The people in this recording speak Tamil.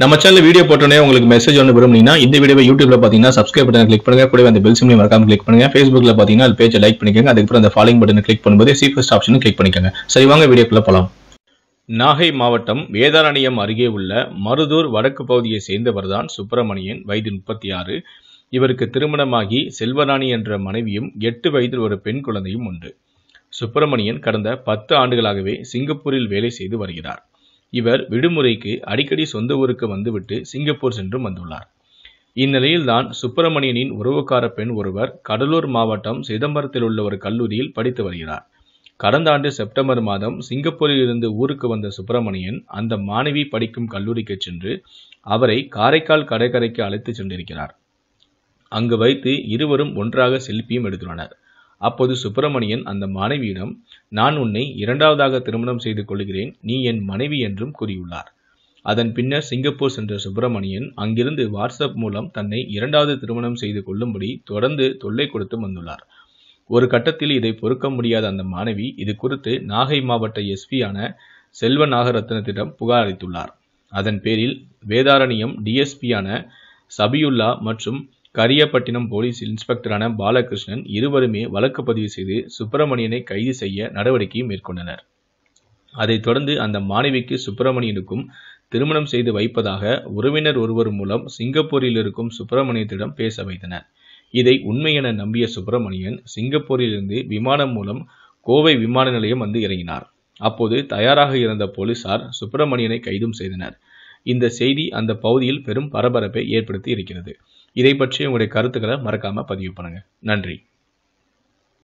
நம்ம சேனல் வீடியோ போட்டோன்னே உங்களுக்கு மெசேஜ் ஒன்று விரும்புனீங்கன்னா இந்த வீடியோ யூடியூப்ல பார்த்தீங்கன்னா சப்ஸ்கிரைப் பட்டன் கிளிக் பண்ணுங்க கூட அந்த பெல் சிம்லையும் மறக்காம கிளிக் பண்ணுங்க ஃபேஸ்புக்ல பார்த்தீங்கன்னா அது பேஜை லைக் பண்ணிக்கோங்க அதுக்கப்புறம் அந்த ஃபாலோயிங் பட்டன் கிளிக் பண்ணும்போது சீஃபஸ்ட் ஆப்ஷனும் கிளிக் பண்ணிக்கோங்க சரி வாங்க வீடியோக்குள்ள போலாம் நாகை மாவட்டம் வேதாரணியம் அருகே உள்ள மருதூர் வடக்கு பகுதியை சேர்ந்தவர்தான் சுப்பிரமணியன் வயது முப்பத்தி ஆறு இவருக்கு திருமணமாகி செல்வராணி என்ற மனைவியும் எட்டு வயதில் ஒரு பெண் குழந்தையும் உண்டு சுப்பிரமணியன் கடந்த பத்து ஆண்டுகளாகவே சிங்கப்பூரில் வேலை செய்து வருகிறார் இவர் விடுமுறைக்கு அடிக்கடி சொந்த ஊருக்கு வந்துவிட்டு சிங்கப்பூர் சென்றும் வந்துள்ளார் இந்நிலையில்தான் சுப்பிரமணியனின் உறவுக்கார பெண் ஒருவர் கடலூர் மாவட்டம் சிதம்பரத்தில் உள்ள ஒரு கல்லூரியில் படித்து வருகிறார் கடந்த ஆண்டு செப்டம்பர் மாதம் சிங்கப்பூரில் இருந்து ஊருக்கு வந்த சுப்பிரமணியன் அந்த மாணவி படிக்கும் கல்லூரிக்கு சென்று அவரை காரைக்கால் கடற்கரைக்கு அழைத்து சென்றிருக்கிறார் அங்கு வைத்து இருவரும் ஒன்றாக செல்பியும் எடுத்துள்ளனர் அப்போது சுப்பிரமணியன் அந்த மனைவியிடம் நான் உன்னை இரண்டாவதாக திருமணம் செய்து கொள்கிறேன் நீ என் மனைவி என்றும் கூறியுள்ளார் அதன் பின்னர் சிங்கப்பூர் சென்ற சுப்பிரமணியன் அங்கிருந்து வாட்ஸ்அப் மூலம் தன்னை இரண்டாவது திருமணம் செய்து கொள்ளும்படி தொடர்ந்து தொல்லை கொடுத்து வந்துள்ளார் ஒரு கட்டத்தில் இதை பொறுக்க முடியாத அந்த மாணவி இது குறித்து நாகை மாவட்ட எஸ்பியான செல்வ நாகரத்னத்திடம் புகார் அளித்துள்ளார் அதன் பேரில் வேதாரண்யம் டிஎஸ்பியான சபியுல்லா மற்றும் கரியப்பட்டினம் போலீஸ் இன்ஸ்பெக்டரான பாலகிருஷ்ணன் இருவருமே வழக்கு பதிவு செய்து சுப்பிரமணியனை கைது செய்ய நடவடிக்கை மேற்கொண்டனர் அதைத் தொடர்ந்து அந்த மாணவிக்கு சுப்பிரமணியனுக்கும் திருமணம் செய்து வைப்பதாக உறவினர் ஒருவர் மூலம் சிங்கப்பூரில் இருக்கும் சுப்பிரமணியத்திடம் பேச வைத்தனர் இதை உண்மையென நம்பிய சுப்பிரமணியன் சிங்கப்பூரிலிருந்து விமானம் மூலம் கோவை விமான நிலையம் வந்து இறங்கினார் அப்போது தயாராக இருந்த போலீசார் சுப்பிரமணியனை கைதும் செய்தனர் இந்த செய்தி அந்த பகுதியில் பெரும் பரபரப்பை ஏற்படுத்தி இருக்கிறது இதை பற்றி உங்களுடைய கருத்துக்களை மறக்காமல் பதிவு பண்ணுங்கள் நன்றி